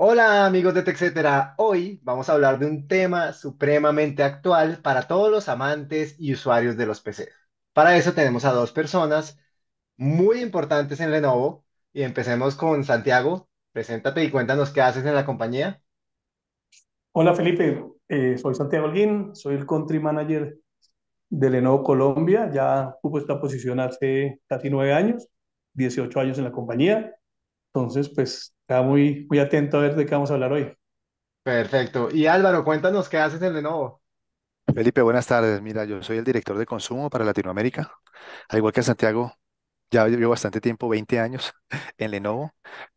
Hola amigos de TechCetera, hoy vamos a hablar de un tema supremamente actual para todos los amantes y usuarios de los PC. Para eso tenemos a dos personas muy importantes en Lenovo y empecemos con Santiago. Preséntate y cuéntanos qué haces en la compañía. Hola Felipe, eh, soy Santiago Alguín, soy el Country Manager de Lenovo Colombia, ya ocupo esta posición hace casi nueve años, 18 años en la compañía. Entonces, pues, está muy, muy atento a ver de qué vamos a hablar hoy. Perfecto. Y Álvaro, cuéntanos qué haces en Lenovo. Felipe, buenas tardes. Mira, yo soy el director de consumo para Latinoamérica. Al igual que Santiago, ya llevo bastante tiempo, 20 años en Lenovo.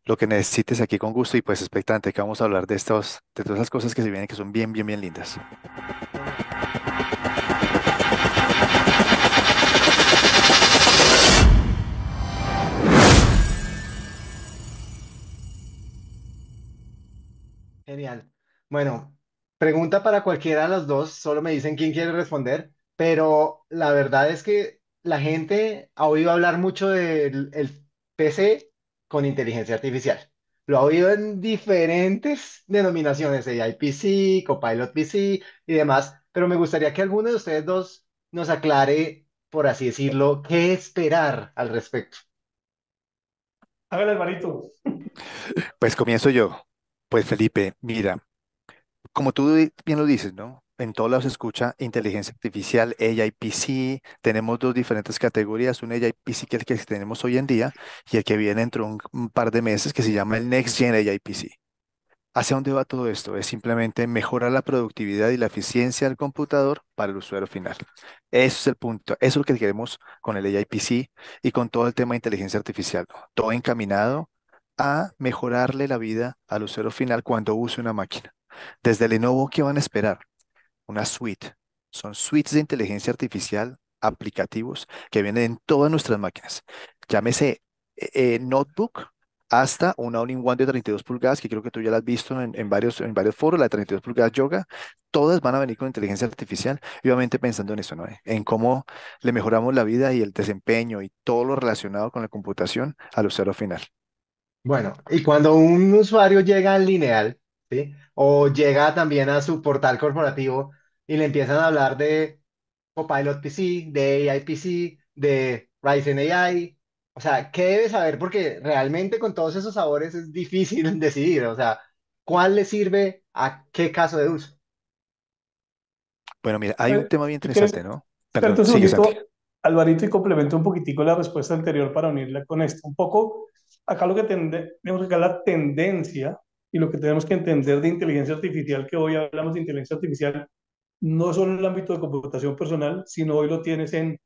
Lo que necesites aquí con gusto y pues expectante que vamos a hablar de, estos, de todas las cosas que se vienen que son bien, bien, bien lindas. Genial. Bueno, pregunta para cualquiera de los dos, solo me dicen quién quiere responder, pero la verdad es que la gente ha oído hablar mucho del PC con inteligencia artificial. Lo ha oído en diferentes denominaciones, AI PC, Copilot PC y demás, pero me gustaría que alguno de ustedes dos nos aclare, por así decirlo, qué esperar al respecto. ver, hermanito. Pues comienzo yo. Pues Felipe, mira, como tú bien lo dices, ¿no? En todos lados se escucha inteligencia artificial, AIPC. Tenemos dos diferentes categorías, un AIPC que es el que tenemos hoy en día y el que viene dentro de un par de meses que se llama el Next Gen AIPC. ¿Hacia dónde va todo esto? Es simplemente mejorar la productividad y la eficiencia del computador para el usuario final. Eso es el punto, eso es lo que queremos con el AIPC y con todo el tema de inteligencia artificial. Todo encaminado a mejorarle la vida al usuario final cuando use una máquina. Desde Lenovo, ¿qué van a esperar? Una suite. Son suites de inteligencia artificial, aplicativos que vienen en todas nuestras máquinas. Llámese eh, eh, notebook hasta una all-in-one de 32 pulgadas, que creo que tú ya la has visto en, varios, en varios foros, la de 32 pulgadas yoga, todas van a venir con inteligencia artificial, obviamente pensando en eso, ¿no? En cómo le mejoramos la vida y el desempeño y todo lo relacionado con la computación al usuario final. Bueno, y cuando un usuario llega al lineal, ¿sí? O llega también a su portal corporativo y le empiezan a hablar de Copilot PC, de AI PC, de Ryzen AI. O sea, ¿qué debe saber? Porque realmente con todos esos sabores es difícil decidir. O sea, ¿cuál le sirve a qué caso de uso? Bueno, mira, hay un tema bien interesante, ¿no? Alvarito, y complemento un poquitico la respuesta anterior para unirla con esto. Un poco acá lo que tenemos acá la tendencia y lo que tenemos que entender de inteligencia artificial, que hoy hablamos de inteligencia artificial, no solo en el ámbito de computación personal, sino hoy lo tienes en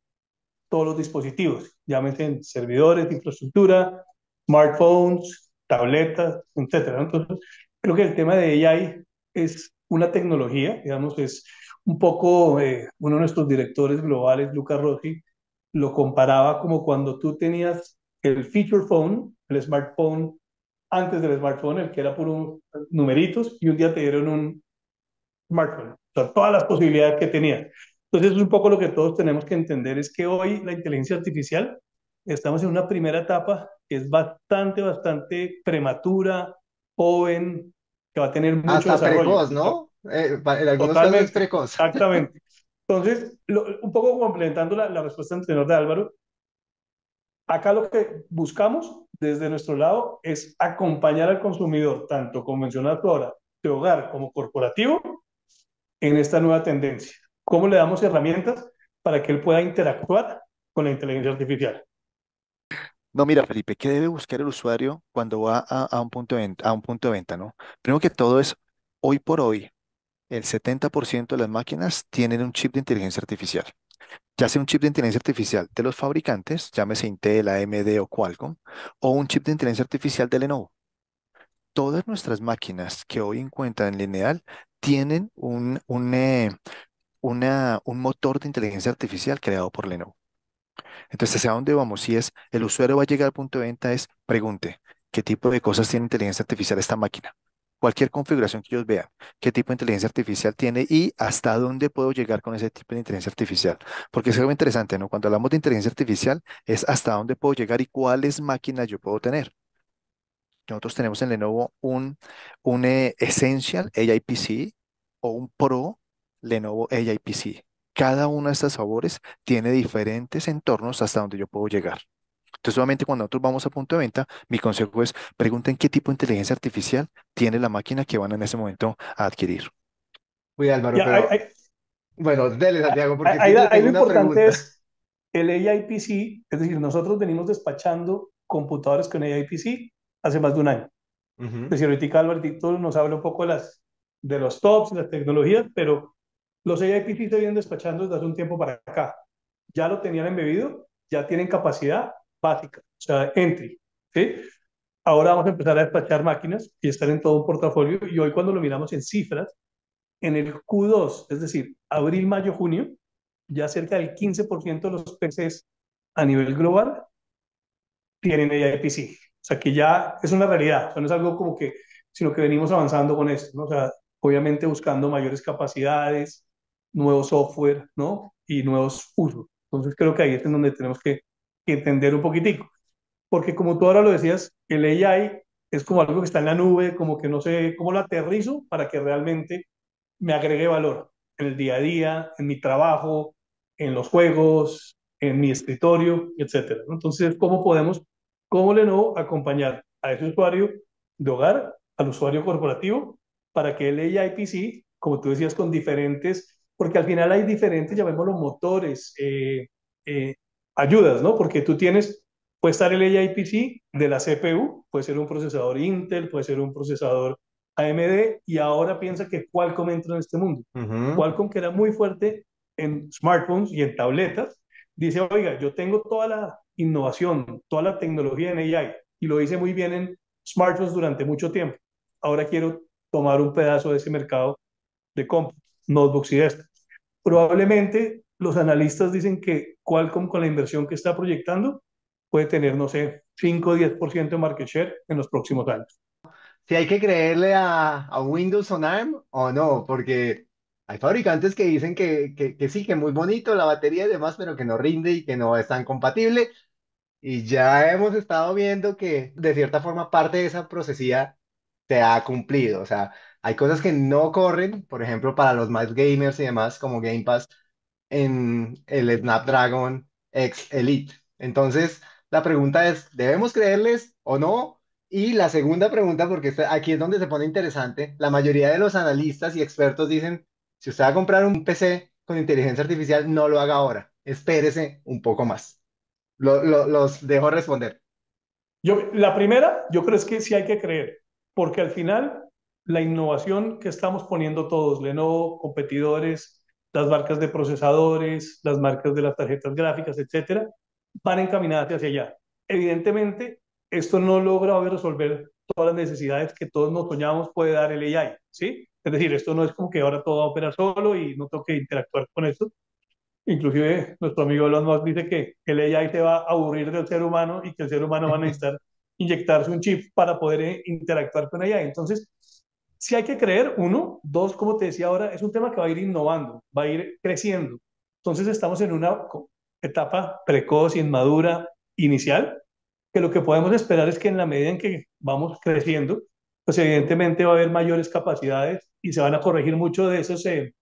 todos los dispositivos, me en servidores, infraestructura, smartphones, tabletas, etcétera. Entonces, creo que el tema de AI es una tecnología, digamos, es un poco, eh, uno de nuestros directores globales, Luca Rossi, lo comparaba como cuando tú tenías el feature phone, el smartphone antes del smartphone, el que era puro numeritos, y un día te dieron un smartphone. todas las posibilidades que tenía. Entonces, un poco lo que todos tenemos que entender es que hoy la inteligencia artificial, estamos en una primera etapa que es bastante, bastante prematura, joven, que va a tener mucho Hasta desarrollo. ¿no? Eh, en algunos casos es precoz. Exactamente. Entonces, un poco complementando la, la respuesta anterior de Álvaro, Acá lo que buscamos desde nuestro lado es acompañar al consumidor, tanto convencional ahora, de hogar como corporativo, en esta nueva tendencia. ¿Cómo le damos herramientas para que él pueda interactuar con la inteligencia artificial? No, mira, Felipe, ¿qué debe buscar el usuario cuando va a, un, punto de venta, a un punto de venta? ¿no? Primero que todo es, hoy por hoy, el 70% de las máquinas tienen un chip de inteligencia artificial ya sea un chip de inteligencia artificial de los fabricantes, llámese Intel, AMD o Qualcomm, o un chip de inteligencia artificial de Lenovo. Todas nuestras máquinas que hoy encuentran en lineal tienen un, eh, un motor de inteligencia artificial creado por Lenovo. Entonces, hacia dónde vamos, si es el usuario va a llegar al punto de venta, es pregunte, ¿qué tipo de cosas tiene inteligencia artificial esta máquina? cualquier configuración que ellos vean, qué tipo de inteligencia artificial tiene y hasta dónde puedo llegar con ese tipo de inteligencia artificial. Porque es algo interesante, ¿no? Cuando hablamos de inteligencia artificial, es hasta dónde puedo llegar y cuáles máquinas yo puedo tener. Nosotros tenemos en Lenovo un, un eh, Essential AIPC o un Pro Lenovo AIPC. Cada uno de estos sabores tiene diferentes entornos hasta donde yo puedo llegar. Entonces, solamente cuando nosotros vamos a punto de venta, mi consejo es pregunten qué tipo de inteligencia artificial tiene la máquina que van en ese momento a adquirir. Uy, Álvaro, Bueno, dele, Santiago, porque hay, hay, lo importante es el AIPC, es decir, nosotros venimos despachando computadores con AIPC hace más de un año. Uh Es decir, ahorita nos habla un poco de, las, de los tops, las tecnologías, pero los AIPC se vienen despachando desde hace un tiempo para acá. Ya lo tenían embebido, ya tienen capacidad básica, o sea, entry. ¿sí? Ahora vamos a empezar a despachar máquinas y estar en todo un portafolio y hoy cuando lo miramos en cifras, en el Q2, es decir, abril, mayo, junio, ya cerca del 15% de los PCs a nivel global tienen AIPC. O sea, que ya es una realidad, no es algo como que, sino que venimos avanzando con esto, O sea, obviamente buscando mayores capacidades, nuevo software, ¿no? Y nuevos usos. Entonces creo que ahí es en donde tenemos que entender un poquitico. Porque como tú ahora lo decías, el AI es como algo que está en la nube, como que no sé cómo lo aterrizo para que realmente me agregue valor en el día a día, en mi trabajo, en los juegos, en mi escritorio, etcétera, Entonces, ¿cómo podemos, cómo le no acompañar a ese usuario de hogar, al usuario corporativo, para que el AI PC, como tú decías, con diferentes, porque al final hay diferentes, llamémoslo motores, eh, eh, ayudas, ¿no? Porque tú tienes, puede estar el PC de la CPU, puede ser un procesador Intel, puede ser un procesador AMD, y ahora piensa que Qualcomm entra en este mundo. Qualcomm, que era muy fuerte en smartphones y en tabletas, dice, oiga, yo tengo toda la innovación, toda la tecnología en AI, y lo hice muy bien en smartphones durante mucho tiempo. Ahora quiero tomar un pedazo de ese mercado de compras, notebooks y esto. Probablemente los analistas dicen que Qualcomm con la inversión que está proyectando puede tener, no sé, 5 o 10% de market share en los próximos años. Si hay que creerle a, Windows on ARM o no, porque hay fabricantes que dicen que, que, que, sí, que muy bonito la batería y demás, pero que no rinde y que no es tan compatible. Y ya hemos estado viendo que de cierta forma parte de esa procesía se ha cumplido. O sea, hay cosas que no corren, por ejemplo, para los más gamers y demás, como Game Pass, en el Snapdragon X Elite. Entonces, la pregunta es, ¿debemos creerles o no? Y la segunda pregunta, porque aquí es donde se pone interesante, la mayoría de los analistas y expertos dicen, si usted va a comprar un PC con inteligencia artificial, no lo haga ahora, espérese un poco más. los dejo responder. Yo, la primera, yo creo que sí hay que creer, porque al final la innovación que estamos poniendo todos, Lenovo, competidores, las marcas de procesadores, las marcas de las tarjetas gráficas, etcétera, van encaminadas hacia allá. Evidentemente, esto no logra resolver todas las necesidades que todos nos soñamos puede dar el AI, ¿sí? Es decir, esto no es como que ahora todo va a operar solo y no tengo interactuar con esto. Inclusive nuestro amigo Elon dice que el AI te va a aburrir del ser humano y que el ser humano va a necesitar inyectarse un chip para poder eh, interactuar con AI. Entonces, si hay que creer, uno, dos, como te decía ahora, es un tema que va a ir innovando, va a ir creciendo. Entonces estamos en una etapa precoz, inmadura, inicial, que lo que podemos esperar es que en la medida en que vamos creciendo, pues evidentemente va a haber mayores capacidades y se van a corregir mucho de esos eh,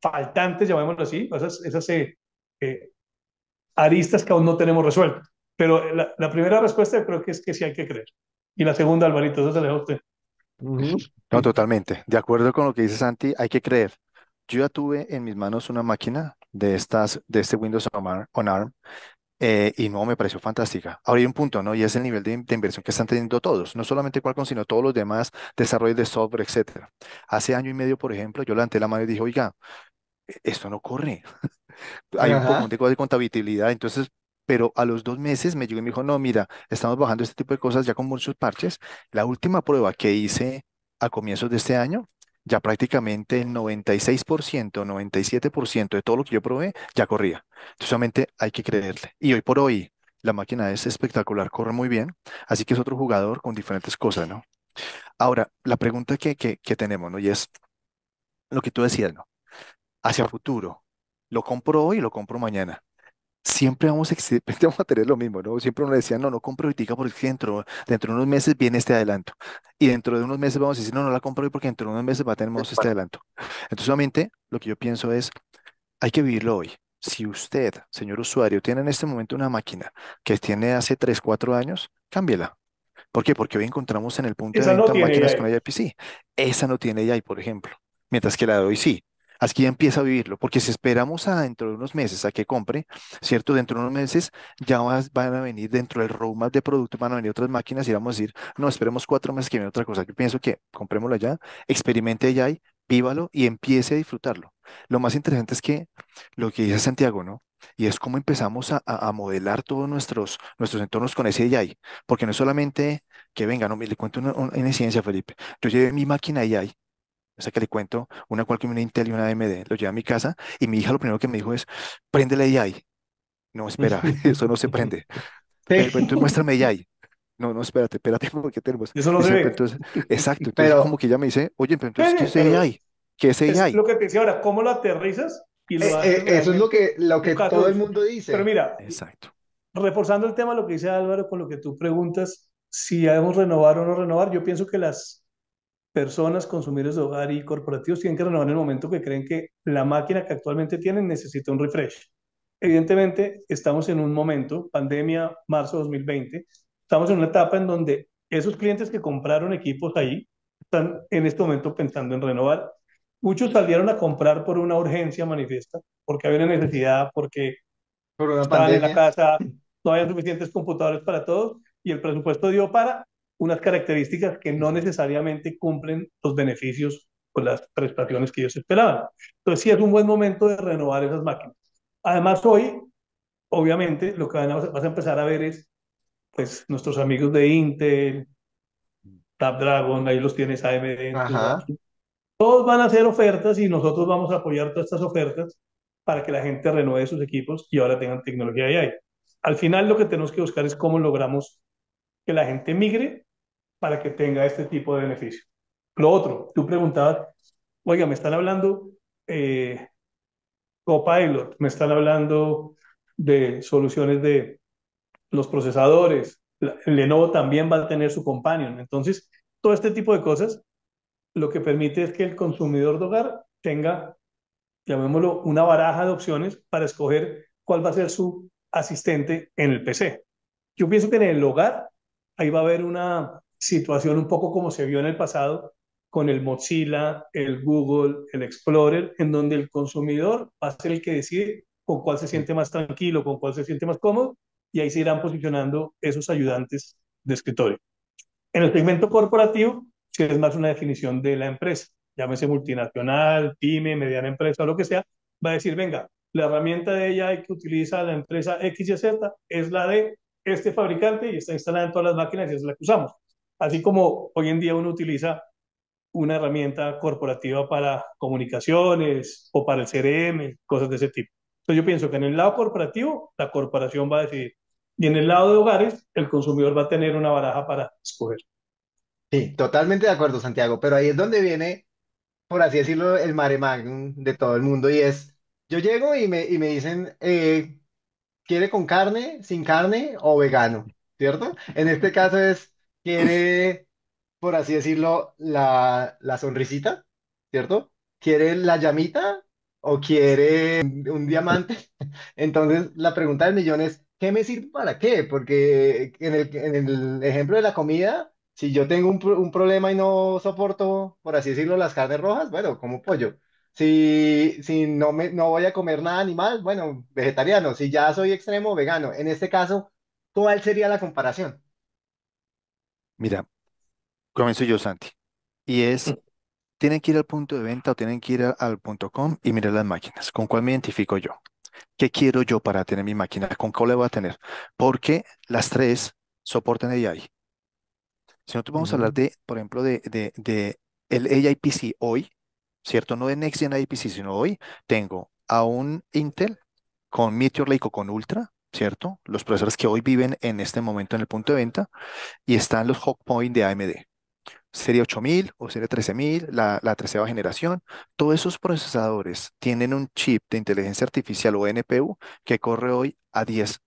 faltantes, llamémoslo así, esas, esas eh, eh, aristas que aún no tenemos resueltas. Pero la, primera respuesta creo que es que sí hay que creer. Y la segunda, Alvarito, eso se le a usted. No, totalmente. De acuerdo con lo que dice Santi, hay que creer. Yo ya tuve en mis manos una máquina de estas, de este Windows on, ARM, eh, y no me pareció fantástica. Ahora hay un punto, ¿no? Y es el nivel de, inversión que están teniendo todos, no solamente Qualcomm, sino todos los demás desarrollos de software, etcétera. Hace año y medio, por ejemplo, yo levanté la mano y dije, oiga, e-, esto no corre. hay un montón de de contabilidad, entonces pero a los dos meses me llegó y me dijo, no, mira, estamos bajando este tipo de cosas ya con muchos parches. La última prueba que hice a comienzos de este año, ya prácticamente el 96%, 97% de todo lo que yo probé ya corría. Entonces, solamente hay que creerle. Y hoy por hoy, la máquina es espectacular, corre muy bien, así que es otro jugador con diferentes cosas, ¿no? Ahora, la pregunta que, que, tenemos, ¿no? Y es lo que tú decías, ¿no? Hacia futuro, ¿lo compro hoy o lo compro mañana? siempre vamos a, a tener lo mismo, ¿no? Siempre uno decía, no, no compro ahorita porque dentro, dentro de unos meses viene este adelanto. Y dentro de unos meses vamos a decir, no, no la compro hoy porque dentro de unos meses va a tener este adelanto. Entonces, solamente lo que yo pienso es, hay que vivirlo hoy. Si usted, señor usuario, tiene en este momento una máquina que tiene hace 3, 4 años, cámbiela. ¿Por qué? Porque hoy encontramos en el punto de venta máquinas con IPC. Esa no tiene AI, por ejemplo. Mientras que la de hoy sí. Aquí empieza a vivirlo, porque si esperamos a dentro de unos meses a que compre, ¿cierto? Dentro de unos meses ya van a venir dentro del roadmap de producto, van a venir otras máquinas y vamos a decir, no, esperemos cuatro meses que viene otra cosa. Yo pienso que comprémoslo ya, experimente ya y vívalo y empiece a disfrutarlo. Lo más interesante es que lo que dice Santiago, ¿no? Y es cómo empezamos a, modelar todos nuestros, entornos con ese AI. Porque no es solamente que venga, no, me le cuento una, una, Felipe. Yo lleve mi máquina AI sea que le cuento, una cualquiera, una Intel y una AMD, lo llevé a mi casa y mi hija lo primero que me dijo es, prende la AI. No, espera, eso no se prende. entonces muéstrame AI. No, no, espérate, espérate, porque tenemos. Eso no se exacto, entonces como que ella me dice, oye, pero entonces, ¿qué es AI? ¿Qué es AI? Es lo que te decía ahora, ¿cómo lo aterrizas? Y lo eh, eh, eso es lo que, lo que todo el mundo dice. Pero mira, exacto. reforzando el tema, lo que dice Álvaro con lo que tú preguntas, si debemos renovar o no renovar, yo pienso que las personas, consumidores de hogar y corporativos tienen que renovar en el momento que creen que la máquina que actualmente tienen necesita un refresh. Evidentemente, estamos en un momento, pandemia, marzo 2020, estamos en una etapa en donde esos clientes que compraron equipos ahí están en este momento pensando en renovar. Muchos salieron a comprar por una urgencia manifiesta, porque había una necesidad, porque por en la casa, no había suficientes computadores para todos y el presupuesto dio para unas características que no necesariamente cumplen los beneficios o las prestaciones que ellos esperaban. Entonces sí es un buen momento de renovar esas máquinas. Además hoy, obviamente, lo que vas a empezar a ver es, pues, nuestros amigos de Intel, Dragon, ahí los tienes AMD. Todos van a hacer ofertas y nosotros vamos a apoyar todas estas ofertas para que la gente renueve sus equipos y ahora tengan tecnología AI. Al final lo que tenemos que buscar es cómo logramos que la gente migre para que tenga este tipo de beneficio. Lo otro, tú preguntabas, oiga, me están hablando eh, Copilot, me están hablando de soluciones de los procesadores, Lenovo también va a tener su companion. Entonces, todo este tipo de cosas lo que permite es que el consumidor de hogar tenga, llamémoslo, una baraja de opciones para escoger cuál va a ser su asistente en el PC. Yo pienso que en el hogar ahí va a haber una situación un poco como se vio en el pasado con el Mozilla, el Google, el Explorer, en donde el consumidor va a ser el que decide con cuál se siente más tranquilo, con cuál se siente más cómodo, y ahí se irán posicionando esos ayudantes de escritorio. En el segmento corporativo, que es más una definición de la empresa, llámese multinacional, pyme, mediana empresa, lo que sea, va a decir, venga, la herramienta de ella que utiliza la empresa X y Z es la de este fabricante y está instalada en todas las máquinas y es la que usamos. Así como hoy en día uno utiliza una herramienta corporativa para comunicaciones o para el CRM, cosas de ese tipo. Entonces yo pienso que en el lado corporativo, la corporación va a decidir. Y en el lado de hogares, el consumidor va a tener una baraja para escoger. Sí, totalmente de acuerdo, Santiago. Pero ahí es donde viene, por así decirlo, el mare de todo el mundo. Y es, yo llego y me, y me dicen, eh, ¿quiere con carne, sin carne o vegano? ¿Cierto? En este caso es, quiere, por así decirlo, la, la sonrisita, ¿cierto? ¿Quiere la llamita o quiere un diamante? Entonces, la pregunta del millón es, ¿qué me sirve para qué? Porque en el, en el ejemplo de la comida, si yo tengo un, un problema y no soporto, por así decirlo, las carnes rojas, bueno, como pollo. Si, si no, me, no voy a comer nada animal, bueno, vegetariano. Si ya soy extremo, vegano. En este caso, ¿cuál sería la comparación? Mira, comienzo yo, Santi. Y es, mm. tienen que ir al punto de venta o tienen que ir al punto com y mirar las máquinas. ¿Con cuál me identifico yo? ¿Qué quiero yo para tener mi máquina? ¿Con cuál le voy a tener? Porque las tres soportan AI. Si nosotros vamos a hablar mm. de, por ejemplo, de, de, de el PC hoy, ¿cierto? No de AI PC sino hoy tengo a un Intel con Meteor Lake o con Ultra, ¿cierto? Los procesadores que hoy viven en este momento en el punto de venta y están los Hawk Point de AMD. Serie 8000 o serie 13000, la, la 13 generación, todos esos procesadores tienen un chip de inteligencia artificial o NPU que corre hoy a 10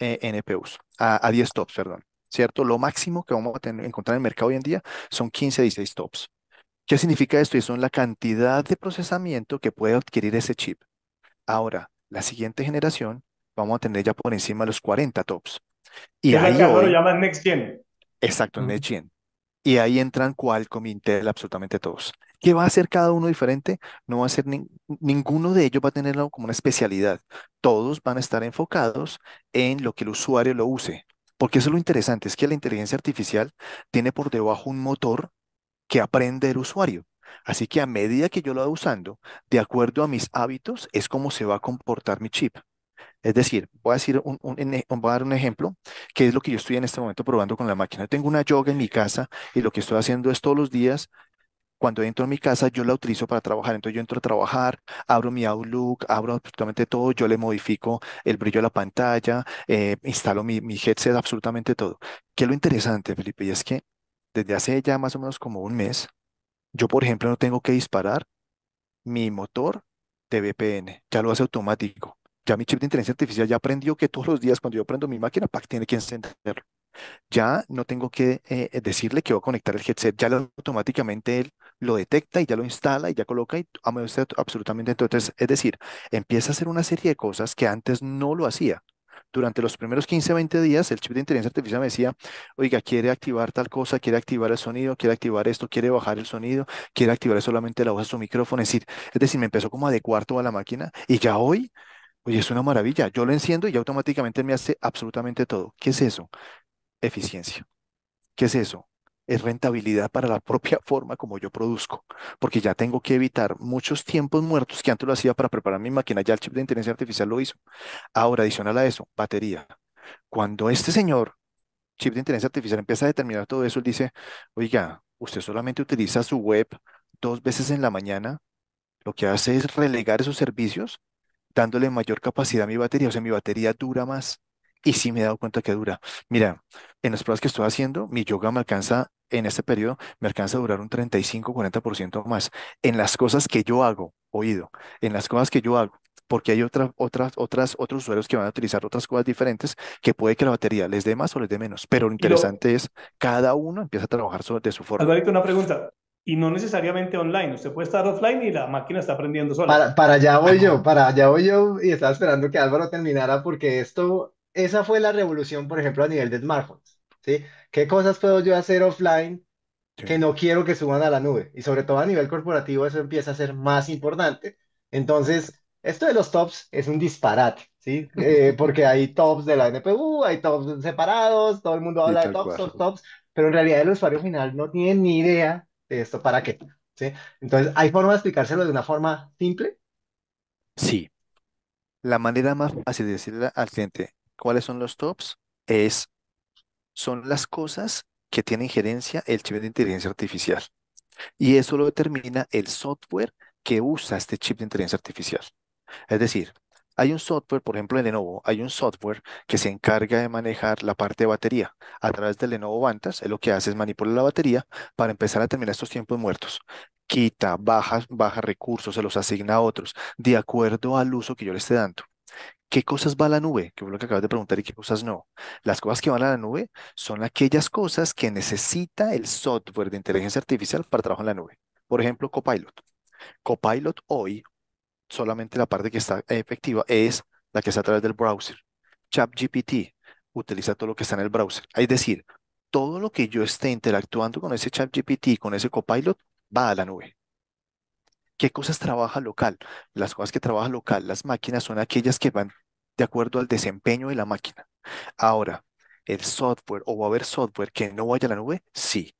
eh, NPUs, a, 10 TOPS, perdón, ¿cierto? Lo máximo que vamos a tener, encontrar en el mercado hoy en día son 15, 16 TOPS. ¿Qué significa esto? Y son la cantidad de procesamiento que puede adquirir ese chip. Ahora, la siguiente generación vamos a tener ya por encima de los 40 tops. Y ahí hoy, lo llaman Next Gen. Exacto, Next Gen. Y ahí entran Qualcomm, Intel, absolutamente todos. ¿Qué va a hacer cada uno diferente? No va a ser ninguno de ellos va a tener como una especialidad. Todos van a estar enfocados en lo que el usuario lo use. Porque eso es lo interesante, es que la inteligencia artificial tiene por debajo un motor que aprende el usuario. Así que a medida que yo lo va usando, de acuerdo a mis hábitos, es como se va a comportar mi chip. Es decir, voy a, decir un, voy a dar un ejemplo, que es lo que yo estoy en este momento probando con la máquina. tengo una yoga en mi casa y lo que estoy haciendo es todos los días cuando entro a mi casa, yo la utilizo para trabajar. Entonces yo entro a trabajar, abro mi Outlook, abro absolutamente todo, yo le modifico el brillo de la pantalla, eh, instalo mi, mi headset, absolutamente todo. ¿Qué es lo interesante, Felipe? Y es que desde hace ya más o menos como un mes, yo, por ejemplo, no tengo que disparar mi motor de VPN, ya lo hace automático. Ya mi chip de inteligencia artificial ya aprendió que todos los días cuando yo prendo mi máquina, PAC tiene que encenderlo. Ya no tengo que eh, decirle que voy a conectar el headset, ya automáticamente él lo detecta y ya lo instala y ya coloca y a absolutamente. Entonces, es decir, empieza a hacer una serie de cosas que antes no lo hacía. Durante los primeros 15, 20 días, el chip de inteligencia artificial me decía, oiga, quiere activar tal cosa, quiere activar el sonido, quiere activar esto, quiere bajar el sonido, quiere activar solamente la voz de su micrófono. decir, es decir, me empezó como a adecuar toda la máquina y ya hoy Oye, es una maravilla. Yo lo enciendo y automáticamente me hace absolutamente todo. ¿Qué es eso? Eficiencia. ¿Qué es eso? Es rentabilidad para la propia forma como yo produzco, porque ya tengo que evitar muchos tiempos muertos que antes lo hacía para preparar mi máquina. Ya el chip de inteligencia artificial lo hizo. Ahora, adicional a eso, batería. Cuando este señor, chip de inteligencia artificial, empieza a determinar todo eso, él dice, oiga, usted solamente utiliza su web dos veces en la mañana, lo que hace es relegar esos servicios dándole mayor capacidad a mi batería, o sea, mi batería dura más. Y sí me he dado cuenta que dura. Mira, en las pruebas que estoy haciendo, mi yoga me alcanza, en este periodo, me alcanza a durar un 35-40% más. En las cosas que yo hago, oído, en las cosas que yo hago, porque hay otras, otras, otras, otros usuarios que van a utilizar otras cosas diferentes que puede que la batería les dé más o les dé menos. Pero lo interesante es cada uno empieza a trabajar de su forma. Alvarito, una pregunta y no necesariamente online. Usted puede estar offline y la máquina está aprendiendo sola. Para, para allá ah, voy yo, para allá voy yo y estaba esperando que Álvaro terminara porque esto, esa fue la revolución, por ejemplo, a nivel de smartphones. ¿sí? ¿Qué cosas puedo yo hacer offline que no quiero que suban a la nube? Y sobre todo a nivel corporativo eso empieza a ser más importante. Entonces, esto de los tops es un disparate, ¿sí? Eh, porque hay tops de la NPU, hay tops separados, todo el mundo habla de tops, tops, tops, pero en realidad el usuario final no tiene ni idea esto para qué. ¿Sí? Entonces, ¿hay forma de explicárselo de una forma simple? Sí. La manera más fácil de decirle al cliente cuáles son los tops es, son las cosas que tiene injerencia el chip de inteligencia artificial. Y eso lo determina el software que usa este chip de inteligencia artificial. Es decir, hay un software, por ejemplo, en Lenovo, hay un software que se encarga de manejar la parte de batería. A través de Lenovo Vantas, lo que hace es manipular la batería para empezar a terminar estos tiempos muertos. Quita, baja, baja recursos, se los asigna a otros, de acuerdo al uso que yo le esté dando. ¿Qué cosas va a la nube? Que es lo que acabas de preguntar y qué cosas no. Las cosas que van a la nube son aquellas cosas que necesita el software de inteligencia artificial para trabajar en la nube. Por ejemplo, Copilot. Copilot hoy solamente la parte que está efectiva es la que está a través del browser. ChatGPT utiliza todo lo que está en el browser. Es decir, todo lo que yo esté interactuando con ese ChatGPT, con ese copilot, va a la nube. ¿Qué cosas trabaja local? Las cosas que trabaja local, las máquinas, son aquellas que van de acuerdo al desempeño de la máquina. Ahora, ¿el software o va a haber software que no vaya a la nube? Sí.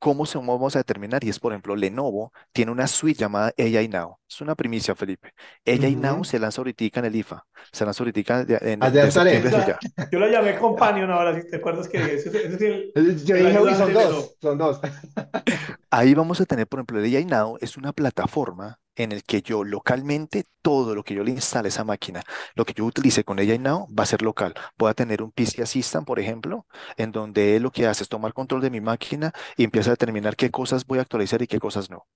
¿Cómo se vamos a determinar? Y es, por ejemplo, Lenovo tiene una suite llamada AI Now. Es una primicia, Felipe. AI Now se lanza ahorita en el IFA. Se lanza ahorita en, en Yo la llamé Companion ahora, si te acuerdas que... Es, es dije, son dos, son dos. Ahí vamos a tener, por ejemplo, el AI Now es una plataforma en el que yo localmente todo lo que yo le instale a esa máquina, lo que yo utilice con ella y now va a ser local. Voy a tener un PC Assistant, por ejemplo, en donde lo que hace es tomar control de mi máquina y empieza a determinar qué cosas voy a actualizar y qué cosas no.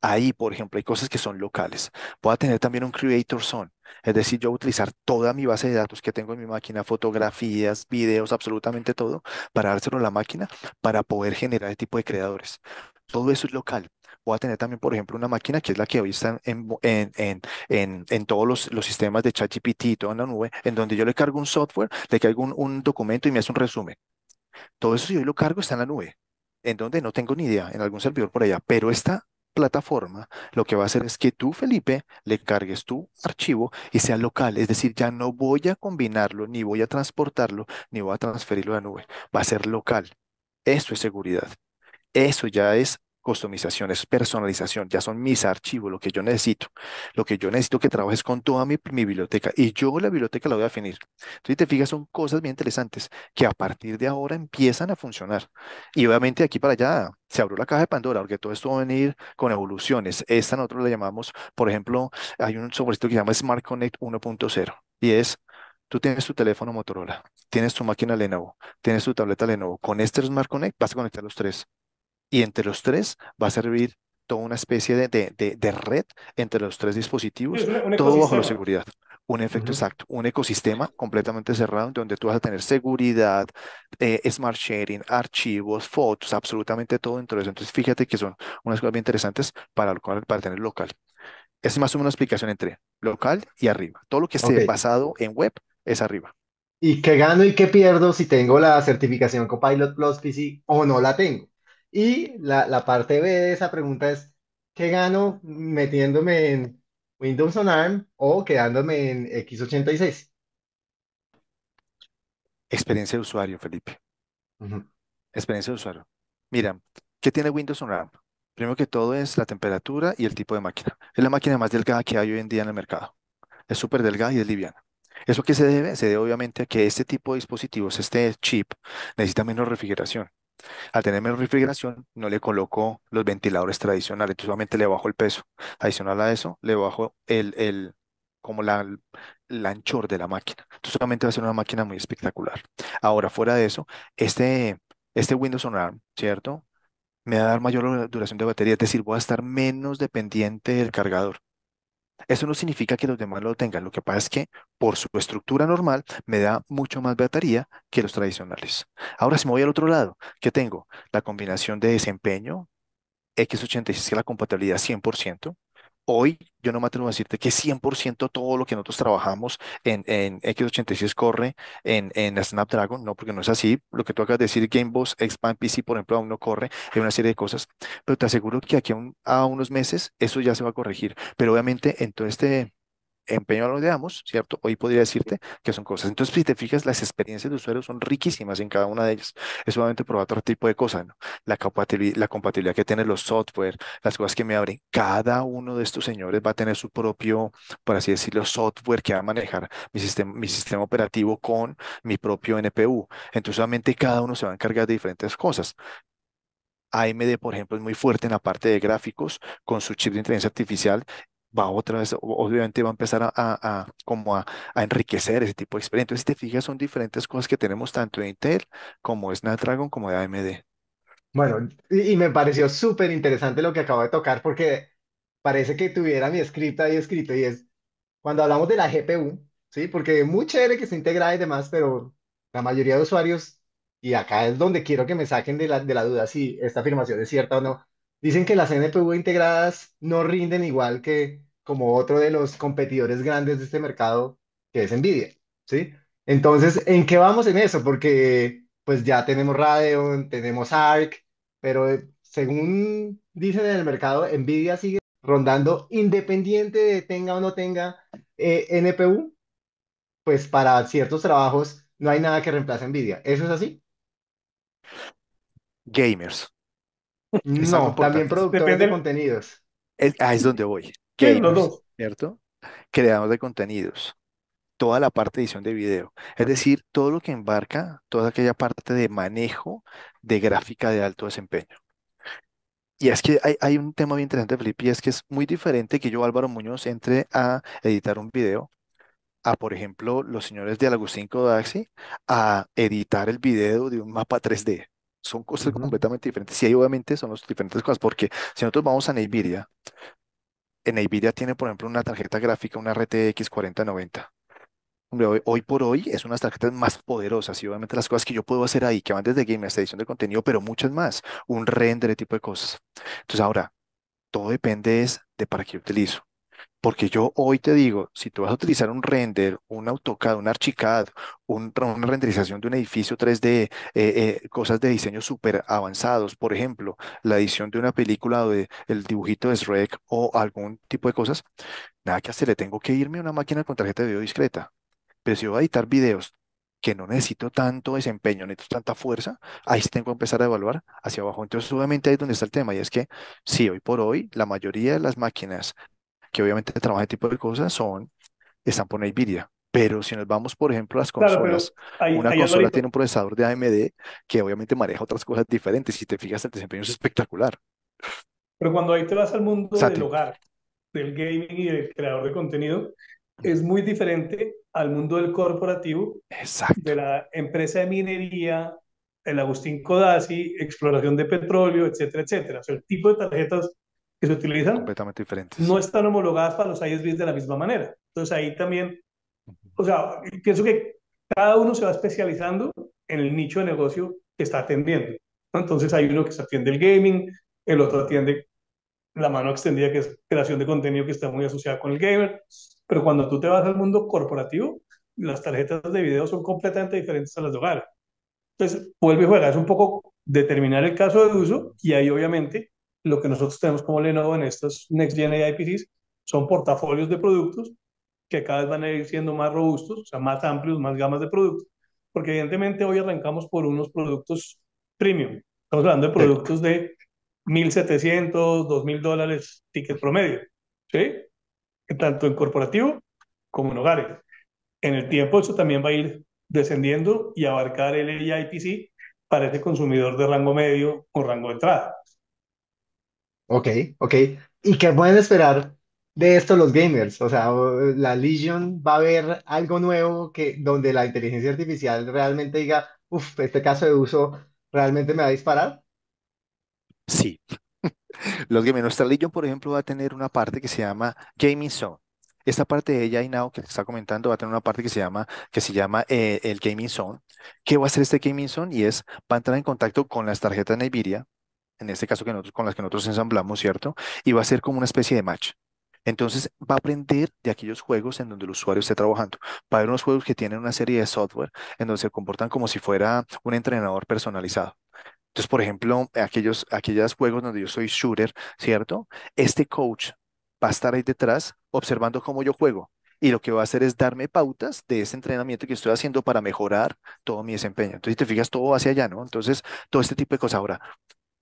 Ahí, por ejemplo, hay cosas que son locales. Voy a tener también un Creator Zone, es decir, yo voy a utilizar toda mi base de datos que tengo en mi máquina, fotografías, videos, absolutamente todo, para dárselo a la máquina para poder generar el tipo de creadores. Todo eso es local, voy a tener también, por ejemplo, una máquina que es la que hoy está en, todos los, sistemas de ChatGPT y todo en la nube, en donde yo le cargo un software, le cargo un, documento y me hace un resumen. Todo eso si yo lo cargo está en la nube, en donde no tengo ni idea, en algún servidor por allá, pero esta plataforma lo que va a hacer es que tú, Felipe, le cargues tu archivo y sea local. Es decir, ya no voy a combinarlo, ni voy a transportarlo, ni voy a transferirlo a la nube. Va a ser local. Eso es seguridad. Eso ya es customizaciones, personalización, ya son mis archivos, lo que yo necesito, lo que yo necesito que trabajes con toda mi, biblioteca y yo la biblioteca la voy a definir. Entonces, te fijas, son cosas bien interesantes que a partir de ahora empiezan a funcionar. Y obviamente de aquí para allá se abrió la caja de Pandora, porque todo esto va a venir con evoluciones. Esta nosotros la llamamos, por ejemplo, hay un sobrecito que se llama Smart Connect 1.0 y es Tú tienes tu teléfono Motorola, tienes tu máquina Lenovo, tienes tu tableta Lenovo. Con este Smart Connect vas a conectar los tres y entre los tres va a servir toda una especie de, red entre los tres dispositivos, todo bajo la seguridad. Un efecto exacto, un ecosistema completamente cerrado donde tú vas a tener seguridad, eh, smart sharing, archivos, fotos, absolutamente todo dentro de eso. Entonces, fíjate que son unas cosas bien interesantes para, para tener local. Es más o menos una explicación entre local y arriba. Todo lo que esté basado en web es arriba. ¿Y qué gano y qué pierdo si tengo la certificación Copilot Plus PC o no la tengo? Y la, parte B de esa pregunta es, ¿qué gano metiéndome en Windows on ARM o quedándome en x86? Experiencia de usuario, Felipe. Experiencia de usuario. Mira, ¿qué tiene Windows on ARM? Primero que todo es la temperatura y el tipo de máquina. Es la máquina más delgada que hay hoy en día en el mercado. Es súper delgada y es liviana. ¿Eso qué se debe? Se debe obviamente a que este tipo de dispositivos, este chip, necesita menos refrigeración. Al tener menos refrigeración, no le coloco los ventiladores tradicionales, solamente le bajo el peso. Adicional a eso, le bajo el, el como la, el anchor de la máquina. Entonces, solamente va a ser una máquina muy espectacular. Ahora, fuera de eso, este, este Windows on ARM, ¿cierto? Me va a dar mayor duración de batería, es decir, voy a estar menos dependiente del cargador. Eso no significa que los demás lo tengan, lo que pasa es que por su estructura normal me da mucho más batería que los tradicionales. Ahora si me voy al otro lado, ¿qué tengo? La combinación de desempeño, X86 que es la compatibilidad 100%, Hoy yo no me atrevo a decirte que 100% todo lo que nosotros trabajamos en, X86 corre en, en Snapdragon, no, porque no es así. Lo que tú acabas de decir, X Expand PC, por ejemplo, aún no corre, hay una serie de cosas, pero te aseguro que aquí a unos meses eso ya se va a corregir. Pero obviamente en todo este empeño lo damos, ¿cierto? Hoy podría decirte que son cosas. Entonces, si te fijas, las experiencias de usuario son riquísimas en cada una de ellas. Es solamente probar otro tipo de cosas, ¿no? La, la compatibilidad que tiene los software, las cosas que me abren. Cada uno de estos señores va a tener su propio, por así decirlo, software que va a manejar mi sistema, mi sistema operativo con mi propio NPU. Entonces, solamente cada uno se va a encargar de diferentes cosas. AMD, por ejemplo, es muy fuerte en la parte de gráficos con su chip de inteligencia artificial va otra vez, obviamente va a empezar a, como a, enriquecer ese tipo de experiencia. Entonces, si te fijas, son diferentes cosas que tenemos tanto de Intel como de Snapdragon como de AMD. Bueno, y, me pareció súper interesante lo que acabo de tocar porque parece que tuviera mi script ahí escrito y es cuando hablamos de la GPU, ¿sí? Porque mucha chévere que se integra y demás, pero la mayoría de usuarios, y acá es donde quiero que me saquen de la, de la duda si esta afirmación es cierta o no, Dicen que las NPU integradas no rinden igual que como otro de los competidores grandes de este mercado, que es Nvidia, ¿sí? Entonces, ¿en qué vamos en eso? Porque pues ya tenemos Radeon, tenemos Arc, pero eh, según dicen en el mercado, Nvidia sigue rondando independiente de tenga o no tenga eh, NPU, pues para ciertos trabajos no hay nada que reemplace a Nvidia. ¿Eso es así? Gamers. No, también productores Depende de contenidos. ah, es donde voy. ¿Qué? ¿Cierto? Creamos de contenidos. Toda la parte de edición de video. Es decir, todo lo que embarca, toda aquella parte de manejo de gráfica de alto desempeño. Y es que hay, un tema bien interesante, Felipe, y es que es muy diferente que yo, Álvaro Muñoz, entre a editar un video a, por ejemplo, los señores de Agustín Daxi, a editar el video de un mapa 3D son cosas completamente diferentes. y ahí obviamente son las diferentes cosas, porque si nosotros vamos a Nvidia, en Nvidia tiene, por ejemplo, una tarjeta gráfica, una RTX 4090. Hombre, hoy, por hoy es unas tarjetas más poderosas y obviamente las cosas que yo puedo hacer ahí, que van desde game hasta edición de contenido, pero muchas más, un render, de tipo de cosas. Entonces ahora, todo depende de para qué utilizo. Porque yo hoy te digo, si tú vas a utilizar un render, un AutoCAD, un Archicad, un, una renderización de un edificio 3D, eh, eh, cosas de diseño súper avanzados, por ejemplo, la edición de una película o de, el dibujito de Shrek o algún tipo de cosas, nada que hacer, le tengo que irme a una máquina con tarjeta de video discreta. Pero si yo voy a editar videos que no necesito tanto desempeño, necesito tanta fuerza, ahí sí tengo que empezar a evaluar hacia abajo. Entonces, obviamente ahí es donde está el tema, y es que si hoy por hoy, la mayoría de las máquinas que obviamente trabaja el tipo de cosas, son, están por Nvidia. Pero si nos vamos, por ejemplo, a las consolas, hay, una consola tiene un procesador de AMD que obviamente maneja otras cosas diferentes. Si te fijas, el desempeño es espectacular. Pero cuando ahí te vas al mundo del hogar, del gaming y del creador de contenido, es muy diferente al mundo del corporativo, de la empresa de minería, el Agustín Codazzi, exploración de petróleo, etcétera, etcétera. O sea, el tipo de tarjetas que se utilizan completamente diferentes. no están homologadas para los ISBs de la misma manera. Entonces ahí también, o sea, pienso que cada uno se va especializando en el nicho de negocio que está atendiendo. Entonces hay uno que se atiende el gaming, el otro atiende la mano extendida que es creación de contenido que está muy asociada con el gamer, pero cuando tú te vas al mundo corporativo, las tarjetas de video son completamente diferentes a las de hogar. Entonces, vuelve a jugar, Es un poco determinar el caso de uso y ahí obviamente lo que nosotros tenemos como Lenovo en estos Next Gen AI son portafolios de productos que cada vez van a ir siendo más robustos, o sea, más amplios, más gamas de productos, porque evidentemente hoy arrancamos por unos productos premium. Estamos hablando de productos de 1.700, 2.000 dólares ticket promedio, ¿sí? Tanto en corporativo como en hogares. En el tiempo eso también va a ir descendiendo y abarcar el AIPC para ese consumidor de rango medio o rango de entrada. Ok, ok. ¿Y qué pueden esperar de esto los gamers? O sea, la Legion va a ver algo nuevo que donde la inteligencia artificial realmente diga, uff, este caso de uso realmente me va a disparar. Sí. Los gamers, nuestra Legion, por ejemplo, va a tener una parte que se llama Gaming Zone. Esta parte de AI Now que te está comentando va a tener una parte que se llama, que se llama eh, el Gaming Zone. ¿Qué va a hacer este Gaming Zone? Y es, va a entrar en contacto con las tarjetas NVIDIA, en este caso que nosotros, con las que nosotros ensamblamos, ¿cierto? Y va a ser como una especie de match. Entonces va a aprender de aquellos juegos en donde el usuario esté trabajando. Va a haber unos juegos que tienen una serie de software en donde se comportan como si fuera un entrenador personalizado. Entonces, por ejemplo, aquellos, aquellos juegos donde yo soy shooter, ¿cierto? Este coach va a estar ahí detrás observando cómo yo juego y lo que va a hacer es darme pautas de ese entrenamiento que estoy haciendo para mejorar todo mi desempeño. Entonces, si te fijas, todo hacia allá, ¿no? Entonces, todo este tipo de cosas. Ahora,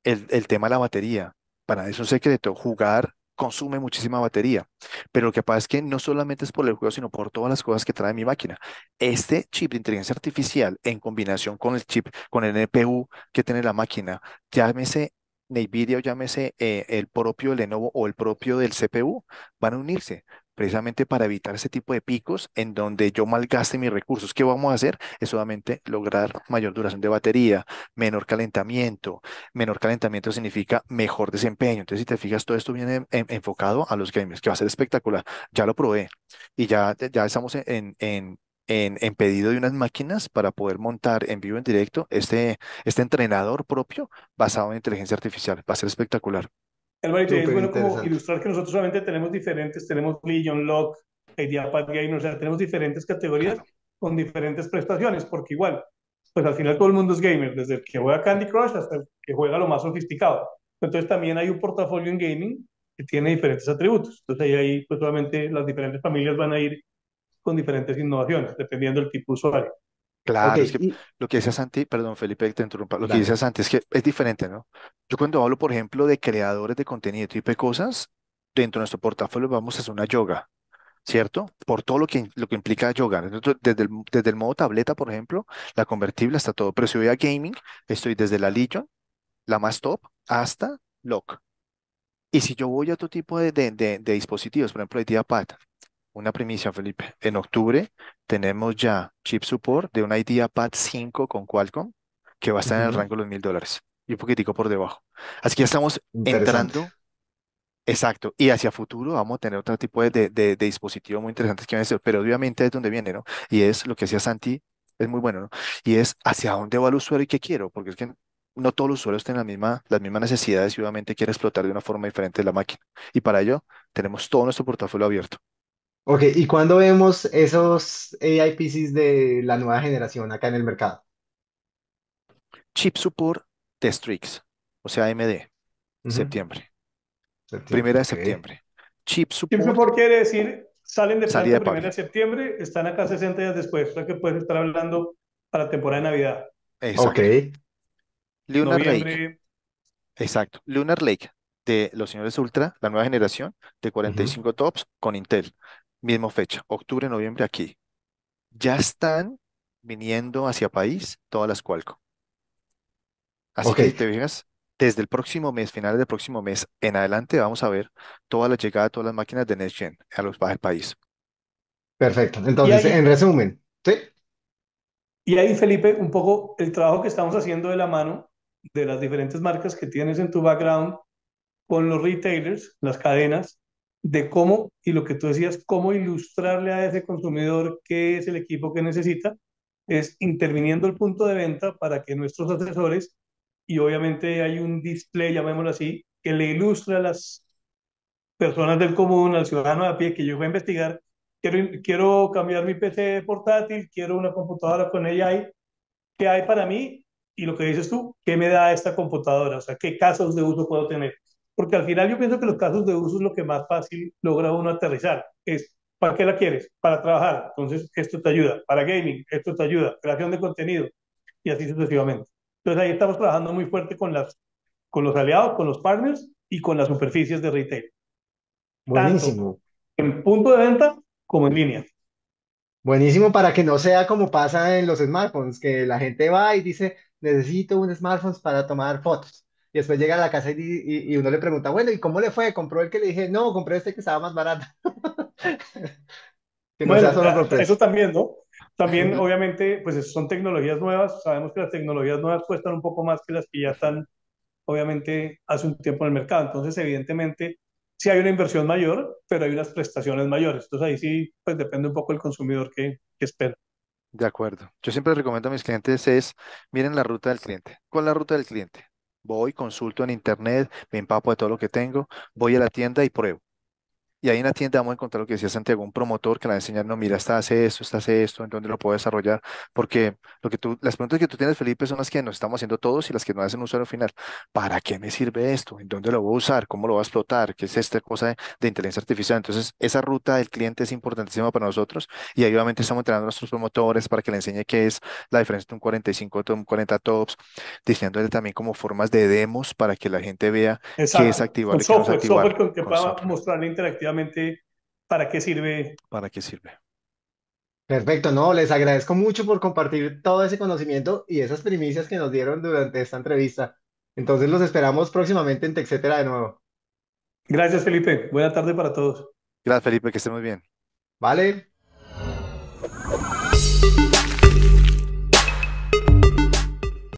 el, tema de la batería. Para eso es un secreto, jugar consume muchísima batería. Pero lo que pasa es que no solamente es por el juego, sino por todas las cosas que trae mi máquina. Este chip de inteligencia artificial en combinación con el chip, con el NPU que tiene la máquina, llámese NVIDIA o llámese eh, el propio Lenovo o el propio del CPU, van a unirse precisamente para evitar ese tipo de picos en donde yo malgaste mis recursos. ¿Qué vamos a hacer? Es solamente lograr mayor duración de batería, menor calentamiento. Menor calentamiento significa mejor desempeño. Entonces, si te fijas, todo esto viene enfocado a los gamers, que va a ser espectacular. Ya lo probé y ya, ya estamos en, en en, pedido de unas máquinas para poder montar en vivo, en directo, este, este entrenador propio basado en inteligencia artificial. Va a ser espectacular. El es bueno como ilustrar que nosotros solamente tenemos diferentes, tenemos Legion, Lock, para Game, o sea, tenemos diferentes categorías con diferentes prestaciones, porque igual, pues al final todo el mundo es gamer, desde el que juega Candy Crush hasta el que juega lo más sofisticado. Entonces también hay un portafolio en gaming que tiene diferentes atributos. Entonces ahí, ahí pues solamente las diferentes familias van a ir con diferentes innovaciones, dependiendo del tipo de usuario. Claro, que lo que dice Santi, perdón Felipe, te interrumpa, lo que dice Santi es que es diferente, ¿no? Yo cuando hablo, por ejemplo, de creadores de contenido y de cosas, dentro de nuestro portafolio vamos a hacer una yoga, ¿cierto? Por todo lo que, lo que implica yoga. Desde el, desde el modo tableta, por ejemplo, la convertible hasta todo. Pero si voy a gaming, estoy desde la Legion, la más top, hasta Lock. Y si yo voy a otro tipo de, dispositivos, por ejemplo, el una primicia, Felipe, en octubre tenemos ya chip support de un pad 5 con Qualcomm que va a estar en el rango de los mil dólares y un poquitico por debajo. Así que ya estamos entrando. Exacto, y hacia futuro vamos a tener otro tipo de, dispositivos muy interesantes que van a ser, pero obviamente es donde viene, ¿no? Y es lo que decía Santi, es muy bueno, ¿no? Y es hacia dónde va el usuario y qué quiero, porque es que no todos los usuarios tienen las mismas necesidades y obviamente quiere explotar de una forma diferente la máquina. Y para ello tenemos todo nuestro portafolio abierto. Ok, ¿y cuándo vemos esos AI PCs de la nueva generación acá en el mercado? Chip Support de o sea, AMD, septiembre, primera de septiembre. Chip Super. Support, quiere decir, salen de salida de de septiembre, están acá 60 días después, o sea que puedes estar hablando para temporada de Navidad, Ok, Lunar Lake, exacto. Lunar Lake de los señores Ultra, la nueva generación de 45 TOPS con Intel. Mismo fecha, octubre, noviembre aquí. Ya están viniendo hacia país todas las Qualcomm. Así que te fijas, desde el próximo mes, finales del próximo mes en adelante, vamos a ver toda la llegada de todas las máquinas de NextGen a los del país. Perfecto. Entonces, en resumen, ¿sí? Y ahí, Felipe, un poco el trabajo que estamos haciendo de la mano de las diferentes marcas que tienes en tu background con los retailers, las cadenas, de cómo, y lo que tú decías, cómo ilustrarle a ese consumidor qué es el equipo que necesita, es interviniendo el punto de venta para que nuestros asesores, y obviamente hay un display, llamémoslo así, que le ilustra a las personas del común, al ciudadano a pie que yo voy a investigar, quiero, quiero cambiar mi PC portátil, quiero una computadora con AI, ¿qué hay para mí? Y lo que dices tú, ¿qué me da esta computadora? O sea, ¿qué casos de uso puedo tener? Porque al final yo pienso que los casos de uso es lo que más fácil logra uno aterrizar. Es, ¿para qué la quieres? Para trabajar. Entonces, esto te ayuda. Para gaming, esto te ayuda. Creación de contenido y así sucesivamente. Entonces, ahí estamos trabajando muy fuerte con, los aliados, con los partners y con las superficies de retail. Buenísimo. en punto de venta como en línea. Buenísimo para que no sea como pasa en los smartphones, que la gente va y dice, necesito un smartphone para tomar fotos y después llega a la casa y, uno le pregunta, bueno, ¿y cómo le fue? ¿Compró el que le dije? No, compré este que estaba más barato. bueno, eso también, ¿no? También, obviamente, pues son tecnologías nuevas. Sabemos que las tecnologías nuevas cuestan un poco más que las que ya están, obviamente, hace un tiempo en el mercado. Entonces, evidentemente, sí hay una inversión mayor, pero hay unas prestaciones mayores. Entonces, ahí sí, pues depende un poco del consumidor que, que espera. De acuerdo. Yo siempre recomiendo a mis clientes es, miren la ruta del cliente. ¿Cuál es la ruta del cliente? Voy, consulto en internet, me empapo de todo lo que tengo, voy a la tienda y pruebo. Y ahí en la tienda vamos a encontrar lo que decía Santiago, un promotor que la va a enseñar, no, mira, estás hace esto, estás hace esto, en dónde lo puedo desarrollar, porque lo que tú, las preguntas que tú tienes, Felipe, son las que nos estamos haciendo todos y las que nos hacen un usuario final. ¿Para qué me sirve esto? ¿En dónde lo voy a usar? ¿Cómo lo voy a explotar? ¿Qué es esta cosa de, inteligencia artificial? Entonces, esa ruta del cliente es importantísima para nosotros y ahí obviamente estamos entrenando a nuestros promotores para que le enseñe qué es la diferencia entre un 45 y un 40 tops, diseñándole también como formas de demos para que la gente vea qué es activar el software, qué software con que pueda mostrar la interactividad para qué sirve. Para qué sirve. Perfecto, no, les agradezco mucho por compartir todo ese conocimiento y esas primicias que nos dieron durante esta entrevista. Entonces los esperamos próximamente en Texetera de nuevo. Gracias, Felipe. Buena tarde para todos. Gracias, Felipe, que esté muy bien. Vale.